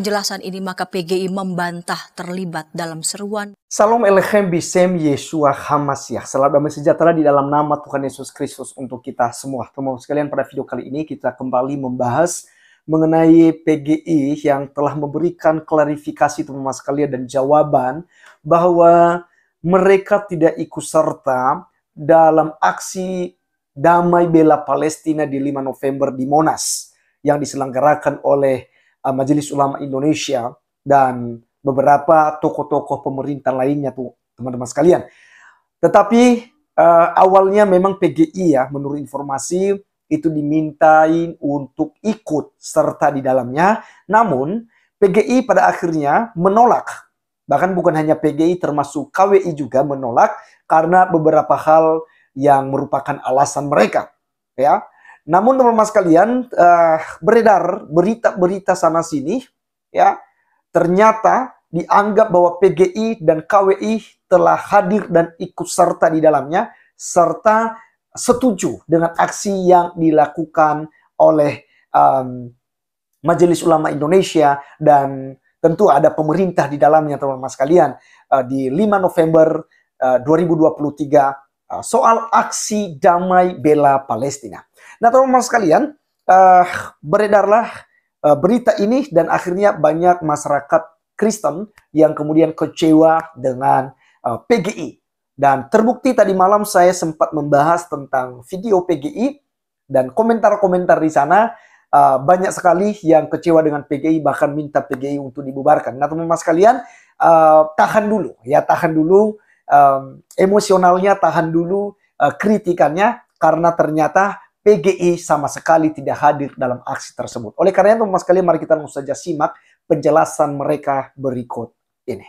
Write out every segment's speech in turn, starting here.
penjelasan ini maka PGI membantah terlibat dalam seruan. Salam Elohim Bisem Yeshua ya. Salam damai sejahtera di dalam nama Tuhan Yesus Kristus untuk kita semua. Teman-teman sekalian pada video kali ini kita kembali membahas mengenai PGI yang telah memberikan klarifikasi teman-teman sekalian dan jawaban bahwa mereka tidak ikut serta dalam aksi damai bela Palestina di 5 November di Monas yang diselenggarakan oleh uh, Majelis Ulama Indonesia dan beberapa tokoh-tokoh pemerintah lainnya tuh teman-teman sekalian. Tetapi uh, awalnya memang PGI ya menurut informasi itu dimintain untuk ikut serta di dalamnya. Namun PGI pada akhirnya menolak. Bahkan bukan hanya PGI termasuk KWI juga menolak karena beberapa hal yang merupakan alasan mereka. Ya, namun teman-teman sekalian, uh, beredar berita-berita sana sini ya, ternyata dianggap bahwa PGI dan KWI telah hadir dan ikut serta di dalamnya serta setuju dengan aksi yang dilakukan oleh um, Majelis Ulama Indonesia dan tentu ada pemerintah di dalamnya teman-teman sekalian uh, di 5 November uh, 2023 uh, soal aksi damai bela Palestina. Nah, teman-teman sekalian, uh, beredarlah uh, berita ini dan akhirnya banyak masyarakat Kristen yang kemudian kecewa dengan uh, eh, PGI. Dan terbukti tadi malam saya sempat membahas tentang video PGI dan komentar-komentar di sana uh, banyak sekali yang kecewa dengan PGI bahkan minta PGI untuk dibubarkan. Nah, teman-teman sekalian, uh, tahan dulu ya, tahan dulu um, emosionalnya, tahan dulu uh, kritikannya karena ternyata PGI sama sekali tidak hadir dalam aksi tersebut. Oleh karena itu, Mas mari kita langsung saja simak penjelasan mereka berikut ini.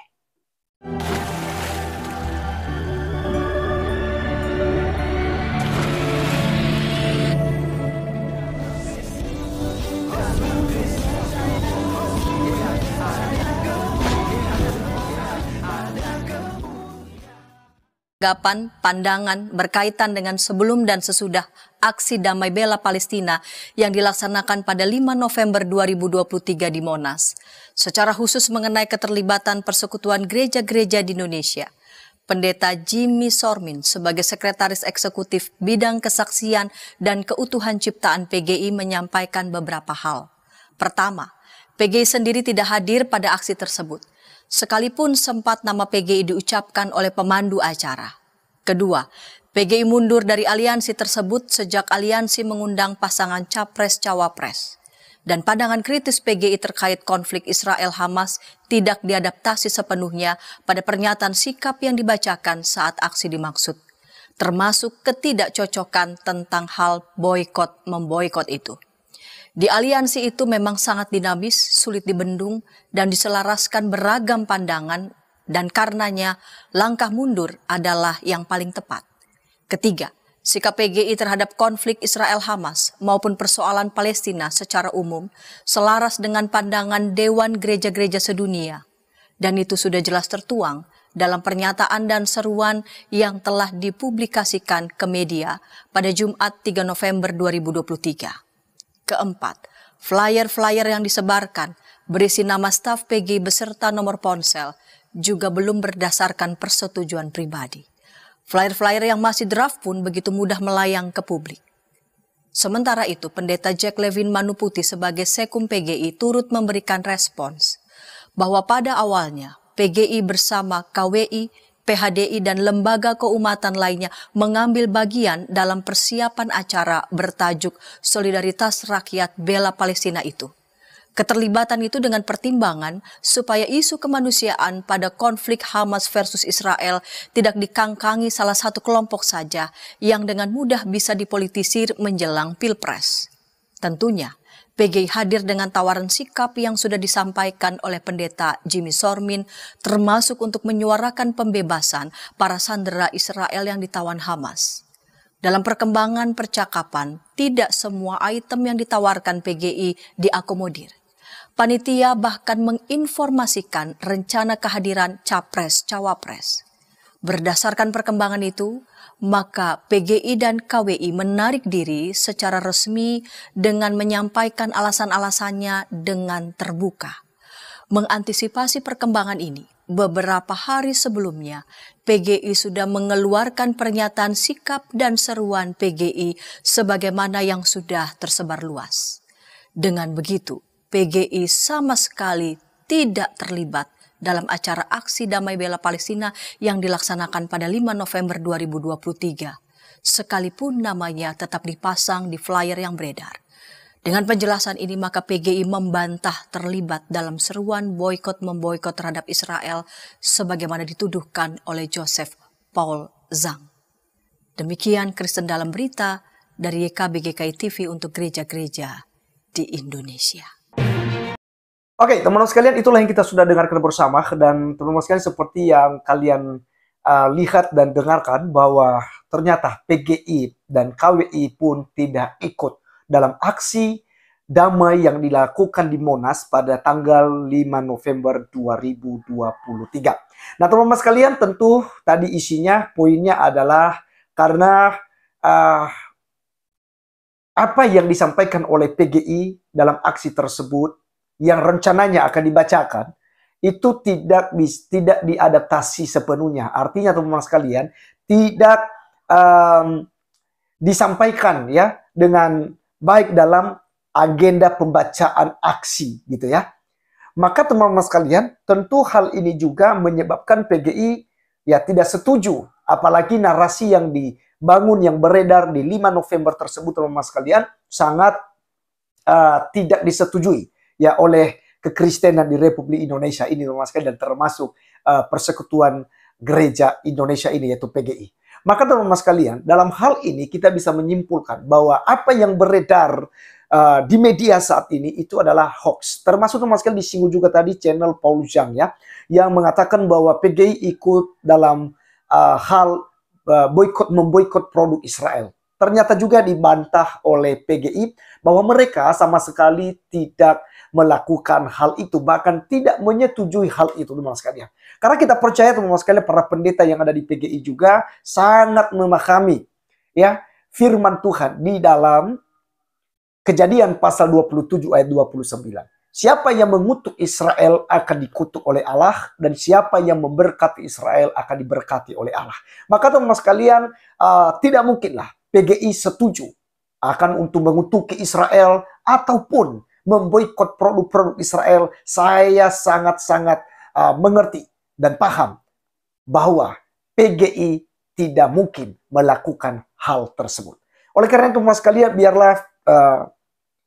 tanggapan, pandangan berkaitan dengan sebelum dan sesudah aksi damai bela Palestina yang dilaksanakan pada 5 November 2023 di Monas. Secara khusus mengenai keterlibatan persekutuan gereja-gereja di Indonesia. Pendeta Jimmy Sormin sebagai Sekretaris Eksekutif Bidang Kesaksian dan Keutuhan Ciptaan PGI menyampaikan beberapa hal. Pertama, PGI sendiri tidak hadir pada aksi tersebut sekalipun sempat nama PGI diucapkan oleh pemandu acara. Kedua, PGI mundur dari aliansi tersebut sejak aliansi mengundang pasangan capres-cawapres. Dan pandangan kritis PGI terkait konflik Israel-Hamas tidak diadaptasi sepenuhnya pada pernyataan sikap yang dibacakan saat aksi dimaksud, termasuk ketidakcocokan tentang hal boykot-memboykot itu. Di aliansi itu memang sangat dinamis, sulit dibendung, dan diselaraskan beragam pandangan dan karenanya langkah mundur adalah yang paling tepat. Ketiga, sikap PGI terhadap konflik Israel-Hamas maupun persoalan Palestina secara umum selaras dengan pandangan Dewan Gereja-Gereja Sedunia. Dan itu sudah jelas tertuang dalam pernyataan dan seruan yang telah dipublikasikan ke media pada Jumat 3 November 2023. Keempat, flyer-flyer yang disebarkan berisi nama staf PG beserta nomor ponsel juga belum berdasarkan persetujuan pribadi. Flyer-flyer yang masih draft pun begitu mudah melayang ke publik. Sementara itu, pendeta Jack Levin Manuputi sebagai sekum PGI turut memberikan respons bahwa pada awalnya PGI bersama KWI PHDI dan lembaga keumatan lainnya mengambil bagian dalam persiapan acara bertajuk Solidaritas Rakyat Bela Palestina itu. Keterlibatan itu dengan pertimbangan supaya isu kemanusiaan pada konflik Hamas versus Israel tidak dikangkangi salah satu kelompok saja yang dengan mudah bisa dipolitisir menjelang pilpres. Tentunya, PG hadir dengan tawaran sikap yang sudah disampaikan oleh pendeta Jimmy Sormin, termasuk untuk menyuarakan pembebasan para sandera Israel yang ditawan Hamas. Dalam perkembangan percakapan, tidak semua item yang ditawarkan PGI diakomodir. Panitia bahkan menginformasikan rencana kehadiran capres-cawapres. Berdasarkan perkembangan itu, maka PGI dan KWI menarik diri secara resmi dengan menyampaikan alasan-alasannya dengan terbuka. Mengantisipasi perkembangan ini, beberapa hari sebelumnya, PGI sudah mengeluarkan pernyataan sikap dan seruan PGI sebagaimana yang sudah tersebar luas. Dengan begitu, PGI sama sekali tidak terlibat dalam acara aksi damai bela Palestina yang dilaksanakan pada 5 November 2023, sekalipun namanya tetap dipasang di flyer yang beredar. Dengan penjelasan ini maka PGI membantah terlibat dalam seruan boykot memboikot terhadap Israel sebagaimana dituduhkan oleh Joseph Paul Zhang. Demikian Kristen dalam berita dari YKBGKI TV untuk gereja-gereja di Indonesia. Oke, okay, teman-teman sekalian, itulah yang kita sudah dengarkan bersama dan teman-teman sekalian seperti yang kalian uh, lihat dan dengarkan bahwa ternyata PGI dan KWI pun tidak ikut dalam aksi damai yang dilakukan di Monas pada tanggal 5 November 2023. Nah, teman-teman sekalian, tentu tadi isinya poinnya adalah karena uh, apa yang disampaikan oleh PGI dalam aksi tersebut yang rencananya akan dibacakan itu tidak tidak diadaptasi sepenuhnya. Artinya teman-teman sekalian, tidak um, disampaikan ya dengan baik dalam agenda pembacaan aksi gitu ya. Maka teman-teman sekalian, tentu hal ini juga menyebabkan PGI ya tidak setuju apalagi narasi yang dibangun yang beredar di 5 November tersebut teman-teman sekalian sangat uh, tidak disetujui ya oleh kekristenan di Republik Indonesia ini teman teman dan termasuk uh, persekutuan gereja Indonesia ini yaitu PGI. Maka teman-teman sekalian, dalam hal ini kita bisa menyimpulkan bahwa apa yang beredar uh, di media saat ini itu adalah hoax. Termasuk teman sekalian disinggung juga tadi channel Paul Zhang ya, yang mengatakan bahwa PGI ikut dalam uh, hal uh, boykot memboikot produk Israel ternyata juga dibantah oleh PGI bahwa mereka sama sekali tidak melakukan hal itu bahkan tidak menyetujui hal itu teman teman sekalian. Karena kita percaya teman teman sekalian para pendeta yang ada di PGI juga sangat memahami ya firman Tuhan di dalam Kejadian pasal 27 ayat 29. Siapa yang mengutuk Israel akan dikutuk oleh Allah dan siapa yang memberkati Israel akan diberkati oleh Allah. Maka teman sekalian uh, tidak mungkinlah PGI setuju akan untuk mengutuki Israel ataupun memboikot produk-produk Israel, saya sangat-sangat uh, mengerti dan paham bahwa PGI tidak mungkin melakukan hal tersebut. Oleh karena itu, Mas kalian biarlah uh,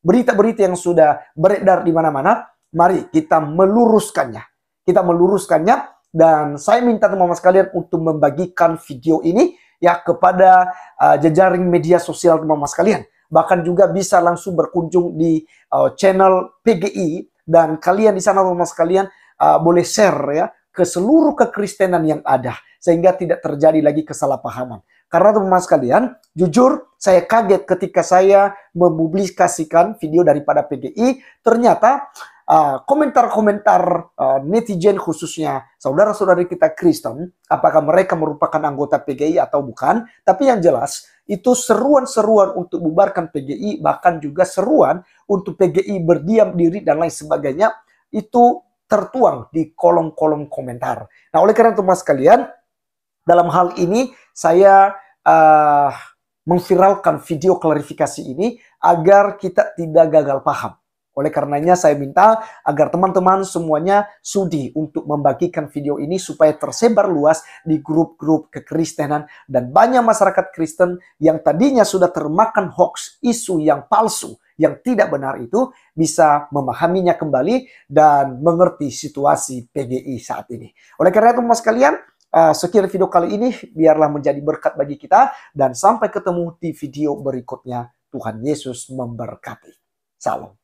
berita-berita uh, yang sudah beredar di mana-mana, mari kita meluruskannya. Kita meluruskannya dan saya minta teman-teman sekalian untuk membagikan video ini ya kepada uh, jejaring media sosial teman-teman sekalian. Bahkan juga bisa langsung berkunjung di uh, channel PGI dan kalian di sana teman-teman sekalian uh, boleh share ya ke seluruh kekristenan yang ada sehingga tidak terjadi lagi kesalahpahaman. Karena teman-teman sekalian, jujur saya kaget ketika saya mempublikasikan video daripada PGI, ternyata Eh, komentar-komentar uh, uh, netizen khususnya saudara-saudari kita Kristen, apakah mereka merupakan anggota PGI atau bukan. Tapi yang jelas itu seruan-seruan untuk bubarkan PGI, bahkan juga seruan untuk PGI berdiam diri dan lain sebagainya itu tertuang di kolom-kolom komentar. Nah, oleh karena itu mas kalian, dalam hal ini saya uh, eh, memviralkan video klarifikasi ini agar kita tidak gagal paham. Oleh karenanya saya minta agar teman-teman semuanya sudi untuk membagikan video ini supaya tersebar luas di grup-grup kekristenan dan banyak masyarakat Kristen yang tadinya sudah termakan hoax isu yang palsu yang tidak benar itu bisa memahaminya kembali dan mengerti situasi PGI saat ini. Oleh karena itu, mas kalian eh, sekian video kali ini biarlah menjadi berkat bagi kita dan sampai ketemu di video berikutnya. Tuhan Yesus memberkati. Salam.